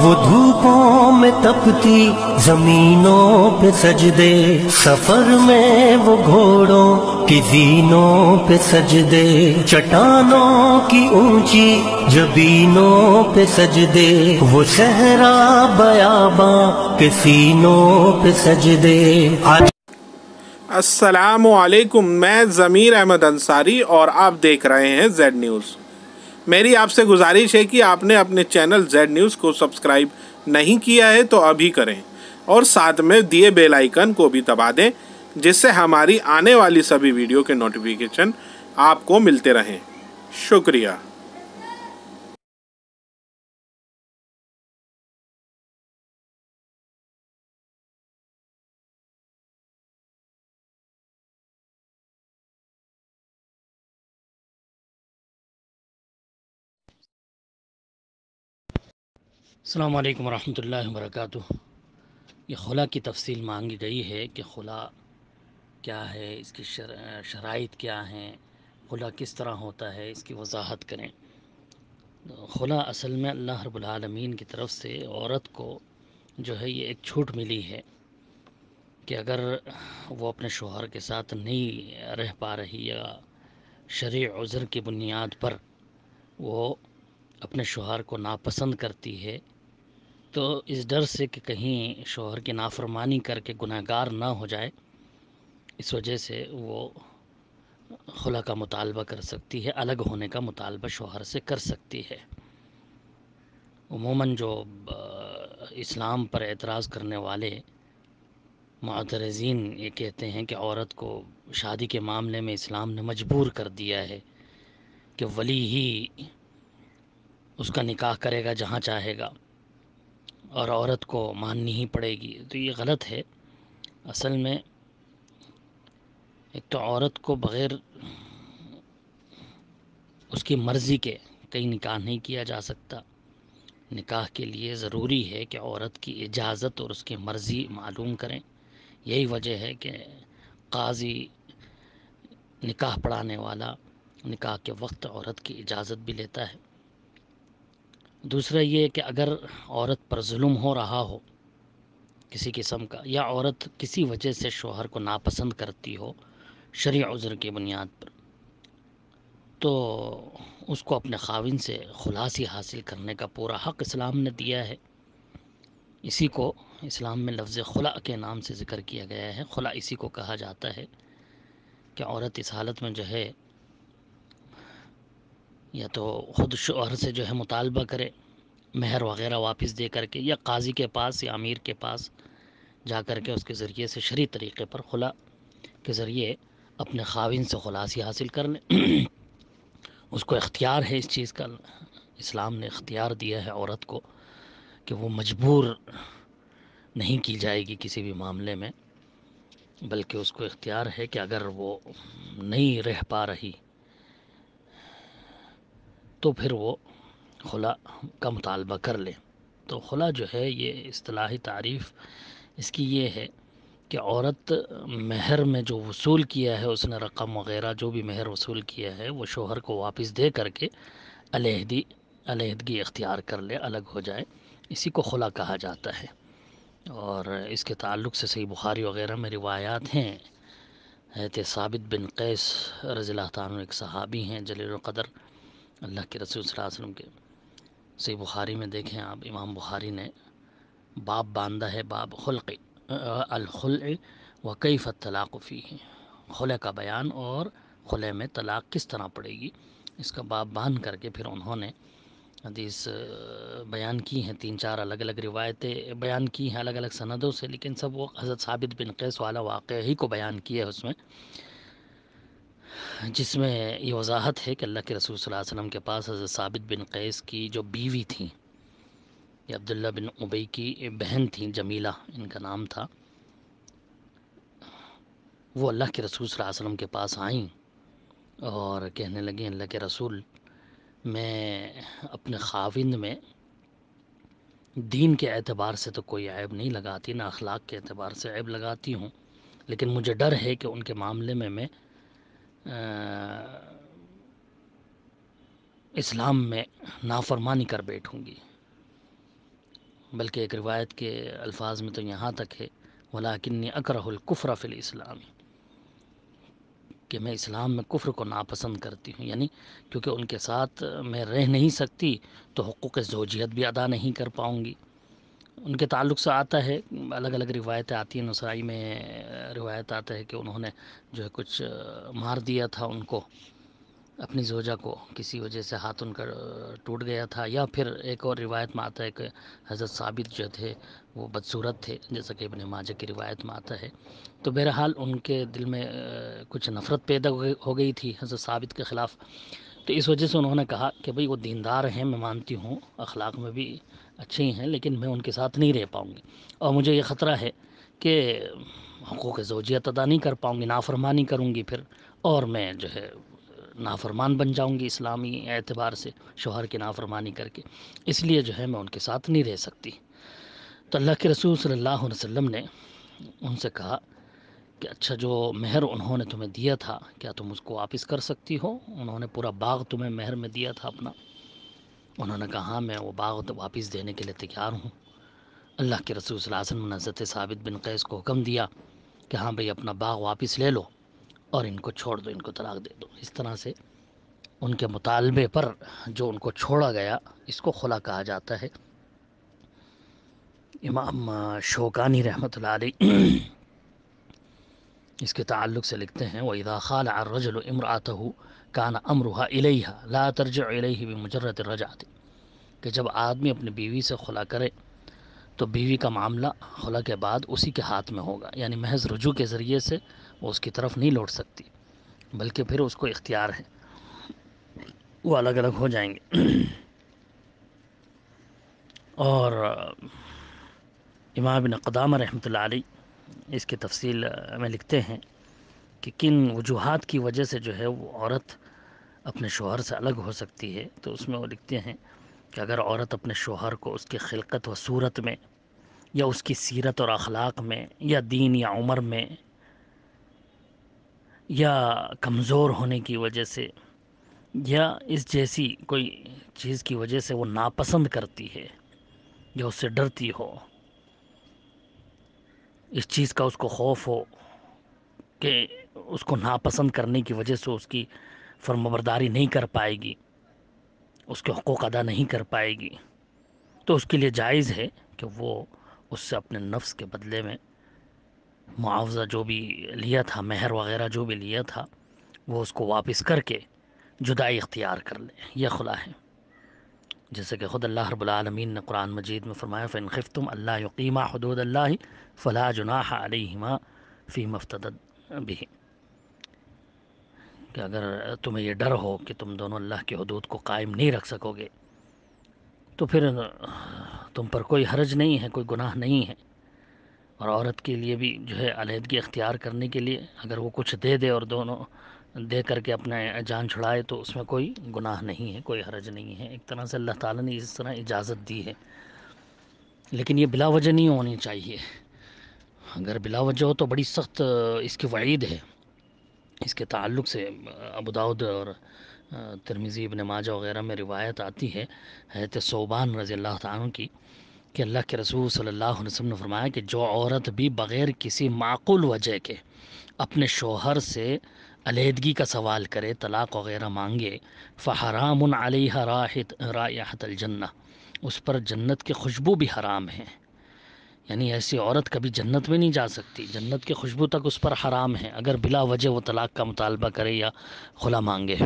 वो धूपों में तपती जमीनों पे सजदे सफर में वो घोड़ों की जीनों पे सजदे चटानों की ऊंची जबीनों पे सजदे वो सहरा बयाबा के सीनों पे सजदे अस्सलाम वालेकुम मैं ज़मीर अहमद अंसारी और आप देख रहे हैं जेड न्यूज़ मेरी आपसे गुजारिश है कि आपने अपने चैनल जेड न्यूज़ को सब्सक्राइब नहीं किया है तो अभी करें और साथ में दिए बेल आइकन को भी दबा दें जिससे हमारी आने वाली सभी वीडियो के नोटिफिकेशन आपको मिलते रहें शुक्रिया अल्लाम वरहमल वर्क ये खुला की तफसील मांगी गई है कि खुला क्या है इसकी शर, शराइ क्या हैं खुला किस तरह होता है इसकी वजाहत करें खुला असल में अल्लाह रबालमीन की तरफ से औरत को जो है ये एक छूट मिली है कि अगर वो अपने शोहर के साथ नहीं रह पा रही या शर् उज़र की बुनियाद पर वो अपने शोहर को नापसंद करती है तो इस डर से कि कहीं शोहर की नाफरमानी करके गुनागार ना हो जाए इस वजह से वो खुला का मुतालबा कर सकती है अलग होने का मुतालबा शोहर से कर सकती है उमूमन जो इस्लाम पर एतराज़ करने वाले मतरजीन ये कहते हैं कि औरत को शादी के मामले में इस्लाम ने मजबूर कर दिया है कि वली ही उसका निकाह करेगा जहाँ चाहेगा और औरत को माननी ही पड़ेगी तो ये गलत है असल में एक तो औरत को बग़ैर उसकी मर्ज़ी के कहीं निकाह नहीं किया जा सकता निकाह के लिए ज़रूरी है कि औरत की इजाज़त और उसकी मर्ज़ी मालूम करें यही वजह है कि काजी निकाह पढ़ाने वाला निकाह के वक्त औरत की इजाज़त भी लेता है दूसरा ये कि अगर औरत पर जुल्म हो रहा हो किसी किस्म का या औरत किसी वजह से शोहर को नापसंद करती हो शरी उज़र की बुनियाद पर तो उसको अपने खाविन से खुलासी हासिल करने का पूरा हक़ इस्लाम ने दिया है इसी को इस्लाम में लफ्ज़ खुला के नाम से ज़िक्र किया गया है खुला इसी को कहा जाता है कि औरत इस हालत में जो है या तो ख़ुद शोहर से जो है मुतालबा करे महर वग़ैरह वापस दे करके या काजी के पास या अमीर के पास जा कर के उसके ज़रिए से शरी तरीक़े पर खुला के ज़रिए अपने खाविन से खुलासी हासिल कर लें उसको इख्तियार है इस चीज़ का इस्लाम ने इख्तियार दिया है औरत को कि वो मजबूर नहीं की जाएगी किसी भी मामले में बल्कि उसको इख्तियार है कि अगर वो नहीं रह पा रही तो फिर वो खुला का मुतालबा कर लें तो खुला जो है ये असलाही तारीफ़ इसकी ये है कि औरत महर में जो वसूल किया है उसने रकम वगैरह जो भी महर वसूल किया है वो शोहर को वापस दे करके अलहदी अलहदगी इख्तियार कर ले अलग हो जाए इसी को खुला कहा जाता है और इसके ताल्लुक से सही बुखारी वगैरह में रिवायात हैं हैत साबित बिन कैस रज़ी एक सहाबी हैं जलील कदर अल्लाह के रसूल वसल्लम के सही बुखारी में देखें आप इमाम बुखारी ने बाप बांधा है बाब हल्क़ अलखल व कई फतलाक़फ़ी है खुले का बयान और खुले में तलाक़ किस तरह पड़ेगी इसका बाप बांध करके फिर उन्होंने हदीस बयान की हैं तीन चार अलग अलग रिवायतें बयान की हैं अलग अलग सनदों से लेकिन सब वो हज़रत साबित बिन कैस वाला वाक़ ही को बयान किया है उसमें जिसमें ये वजाहत है कि अल्लाह के रसूल सल्लल्लाहु अलैहि वसल्लम के पास हज़रत साबित बिन कैस की जो बीवी थी ये अब्दुल्ला बिन उबई की बहन थी जमीला इनका नाम था वो अल्लाह के रसूल सल्लल्लाहु अलैहि वसल्लम के पास आईं और कहने लगी अल्लाह के रसूल मैं अपने खाविंद में दीन के एतबार से तो कोई ऐब नहीं लगाती ना अखलाक के एतबार से ऐब लगाती हूँ लेकिन मुझे डर है कि उनके मामले में मैं इस्लाम में नाफरमानी कर बैठूँगी बल्कि एक रिवायत के अल्फाज में तो यहाँ तक है वलाकिन अकरकुफ़रा फ़िल इस्लाम कि मैं इस्लाम में कुफ्र को नापसंद करती हूँ यानी क्योंकि उनके साथ मैं रह नहीं सकती तो हकूक़ जोजियत भी अदा नहीं कर पाऊँगी उनके ताल्लुक से आता है अलग अलग रिवायतें आती हैं नसराई में रिवायत आता है कि उन्होंने जो है कुछ मार दिया था उनको अपनी जोजा को किसी वजह से हाथ उनका टूट गया था या फिर एक और रिवायत में आता है कि हज़रत साबित जो थे वो बदसूरत थे जैसा कि अपने माजा की रिवायत में आता है तो बहरहाल उनके दिल में कुछ नफ़रत पैदा हो गई थी हज़रत साबित के ख़िलाफ़ तो इस वजह से उन्होंने कहा कि भाई वो दीनदार हैं मैं मानती हूँ अखलाक में भी अच्छे ही हैं लेकिन मैं उनके साथ नहीं रह पाऊँगी और मुझे ये ख़तरा है कि हकूक़ जोजियत अदा नहीं कर पाऊँगी नाफरमानी करूँगी फिर और मैं जो है नाफरमान बन जाऊँगी इस्लामी एतबार से शोहर की नाफरमानी करके इसलिए जो है मैं उनके साथ नहीं रह सकती तो अल्लाह के रसूल सल्लल्लाहु अलैहि वसल्लम ने उनसे कहा कि अच्छा जो मेहर उन्होंने तुम्हें दिया था क्या तुम उसको वापस कर सकती हो उन्होंने पूरा बाग तुम्हें मेहर में दिया था अपना उन्होंने कहा हाँ मैं वो बाग तो वापस देने के लिए तैयार हूँ अल्लाह के रसूल वसम ने साबित बिन कैस को हुक्म दिया कि हाँ भाई अपना बाग वापस ले लो और इनको छोड़ दो इनको तलाक दे दो इस तरह से उनके मुतालबे पर जो उनको छोड़ा गया इसको खुला कहा जाता है इमाम शोकानी रहमत लाई इसके ताल्लुक से लिखते हैं वहीदा खाल रजल इमरात हो कान अमरुहा इलेहा ला तर्ज इलेही भी मुजरत आती कि जब आदमी अपनी बीवी से खुला करे तो बीवी का मामला खुला के बाद उसी के हाथ में होगा यानी महज रुजू के ज़रिए से वो उसकी तरफ नहीं लौट सकती बल्कि फिर उसको इख्तियार है वो अलग अलग हो जाएंगे और इमाम बिन कदाम रहमत आई इसकी तफसील में लिखते हैं कि किन वजूहत की वजह से जो है वो औरत अपने शोहर से अलग हो सकती है तो उसमें वो लिखते हैं कि अगर औरत अपने शोहर को उसकी खिलकत व सूरत में या उसकी सीरत और अखलाक में या दीन या उम्र में या कमज़ोर होने की वजह से या इस जैसी कोई चीज़ की वजह से वो नापसंद करती है या उससे डरती हो इस चीज़ का उसको खौफ हो कि उसको नापसंद करने की वजह से उसकी फर्मबरदारी नहीं कर पाएगी उसके हकूक़ अदा नहीं कर पाएगी तो उसके लिए जायज़ है कि वो उससे अपने नफ्स के बदले में मुआवजा जो भी लिया था महर वगैरह जो भी लिया था वो उसको वापस करके जुदाई इख्तियार कर ले यह खुला है जैसे कि ख़ुद अल्लाह रबालमीन ने कुरान मजीद में फ़रमाया फ़िन तुम अल्लाह यकीमा हदूद अल्लाह फ़ला जुनाह अलहिमा फ़ी मफ्तद भी कि अगर तुम्हें यह डर हो कि तुम दोनों अल्लाह के हदूद को कायम नहीं रख सकोगे तो फिर तुम पर कोई हर्ज नहीं है कोई गुनाह नहीं है और औरत के लिए भी जो है अलहदगी अख्तियार करने के लिए अगर वो कुछ दे दे और दोनों दे करके अपने जान छुड़ाए तो उसमें कोई गुनाह नहीं है कोई हरज नहीं है एक तरह से अल्लाह ताला ने इस तरह इजाज़त दी है लेकिन ये बिला वजह नहीं होनी चाहिए अगर बिला वजह हो तो बड़ी सख्त इसकी वईद है इसके ताल्लुक से अबूदाउद और तिरमिज़ी इबन माजा वगैरह में रिवायत आती है हैत सोबान रज़ी अल्लाह तुम की कि अल्लाह के रसूल सल्लल्लाहु अलैहि वसल्लम ने फरमाया कि जो औरत भी बग़ैर किसी माकूल वजह के अपने शोहर से अलीहदगी का सवाल करे तलाक़ वगैरह मांगे फ़हराम अलह राहत राहतलजन्ना उस पर जन्नत की खुशबू भी हराम है यानी ऐसी औरत कभी जन्नत में नहीं जा सकती जन्नत की खुशबू तक उस पर हराम है अगर बिला वजह वो तलाक़ का मुतालबा करे या खुला मांगे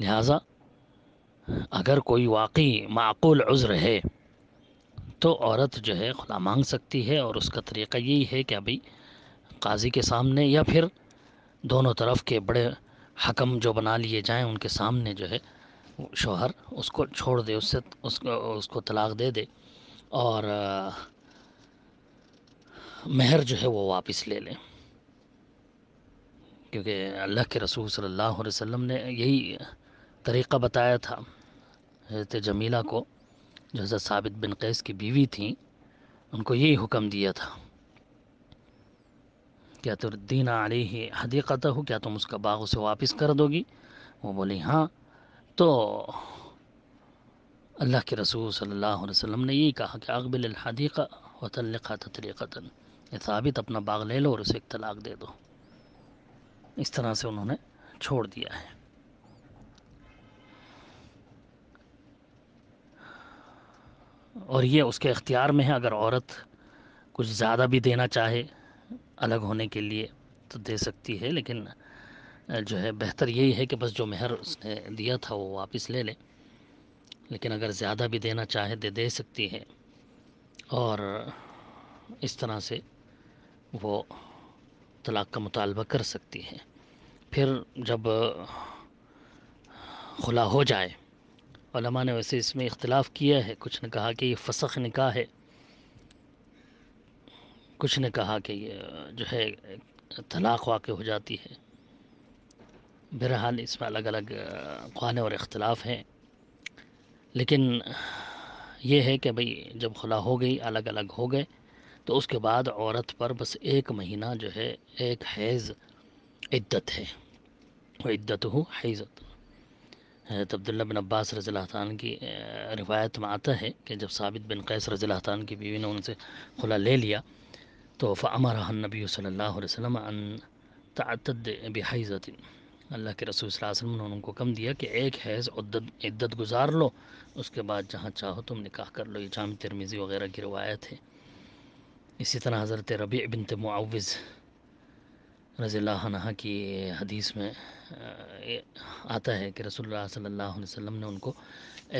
लिहाजा अगर कोई वाकई माकूल उज़्र है तो औरत जो है खुला मांग सकती है और उसका तरीक़ा यही है कि अभी काजी के सामने या फिर दोनों तरफ के बड़े हकम जो बना लिए जाएं उनके सामने जो है शोहर उसको छोड़ दे उससे उसको उसको तलाक़ दे दे और महर जो है वो वापस ले लें क्योंकि अल्लाह के रसूल सल्लल्लाहु अलैहि वसल्लम ने यही तरीक़ा बताया था हजरत जमीला को जो हज़रत साबित बिन कैस की बीवी थी उनको यही हुक्म दिया था क्या तुरदीन आली हदीक़त हो क्या तुम उसका बाग उसे वापस कर दोगी वो बोली हाँ तो अल्लाह के रसूल सल्लल्लाहु अलैहि वसल्लम ने यही कहा कि अकबिल हदीक़ा व तलक़ा ये साबित अपना बाग ले लो और उसे एक तलाक दे दो इस तरह से उन्होंने छोड़ दिया है और ये उसके इख्तियार में है अगर औरत कुछ ज़्यादा भी देना चाहे अलग होने के लिए तो दे सकती है लेकिन जो है बेहतर यही है कि बस जो मेहर उसने दिया था वो वापस ले ले लेकिन अगर ज़्यादा भी देना चाहे तो दे सकती है और इस तरह से वो तलाक़ का मुतालबा कर सकती है फिर जब खुला हो जाए ने वैसे इसमें इख्तलाफ किया है कुछ ने कहा कि ये फसख निकाह है कुछ ने कहा कि जो है तलाक़ वाक़ हो जाती है बहरहाल इसमें अलग अलग खाने और इख्तलाफ हैं लेकिन यह है कि भाई जब खुला हो गई अलग अलग हो गए तो उसके बाद औरत पर बस एक महीना जो है एक हैज़ इद्दत है वो इद्दत हो हैज़त हज़रत तो अब्दुल्ला बिन अब्बास रज़ी की रिवायत में आता है कि जब साबित बिन कैस रज़ी तन की बीवी ने उनसे खुला ले लिया तो फ़मरह नबी सल्ला वसम तद अल्लाह के रसूल वसलम ने उनको कम दिया कि एक हैज़ उद्दत इद्दत गुजार लो उसके बाद जहाँ चाहो तुम निकाह कर लो ये जाम तिरमिज़ी वगैरह की रवायत है इसी तरह हज़रत रबी अबिन तमाविज़ रज़ी की हदीस में आता है कि रसोल्ला सल्लल्लाहु ने उनको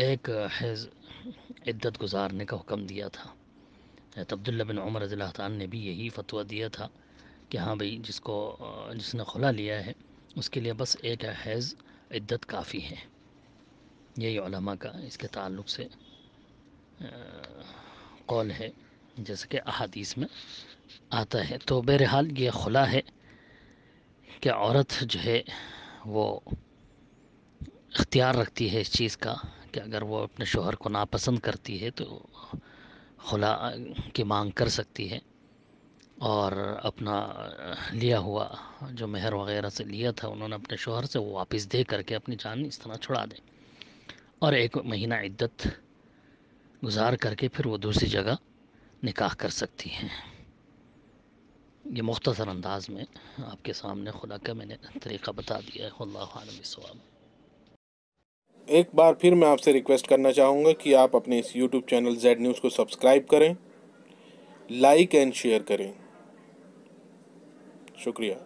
एक हैज़ इद्दत गुजारने का हुक्म दिया था अब्दुल्ला बिन उमर रज़ी ने भी यही फतवा दिया था कि हाँ भाई जिसको जिसने खुला लिया है उसके लिए बस एक हैज़ इद्दत काफ़ी है यही का इसके ताल्लुक से कौल है जैसे कि अहादीस में आता है तो बहरहाल ये खुला है कि औरत जो है वो इख्तियार रखती है इस चीज़ का कि अगर वो अपने शोहर को नापसंद करती है तो खुला की मांग कर सकती है और अपना लिया हुआ जो मेहर वगैरह से लिया था उन्होंने अपने शोहर से वो वापस दे करके अपनी जान इस तरह छुड़ा दें और एक महीना इद्दत गुजार करके फिर वो दूसरी जगह निकाह कर सकती हैं ये मुख्तर अंदाज में आपके सामने खुदा का मैंने तरीक़ा बता दिया है अल्लाह आलम एक बार फिर मैं आपसे रिक्वेस्ट करना चाहूँगा कि आप अपने इस यूट्यूब चैनल जेड न्यूज़ को सब्सक्राइब करें लाइक एंड शेयर करें शुक्रिया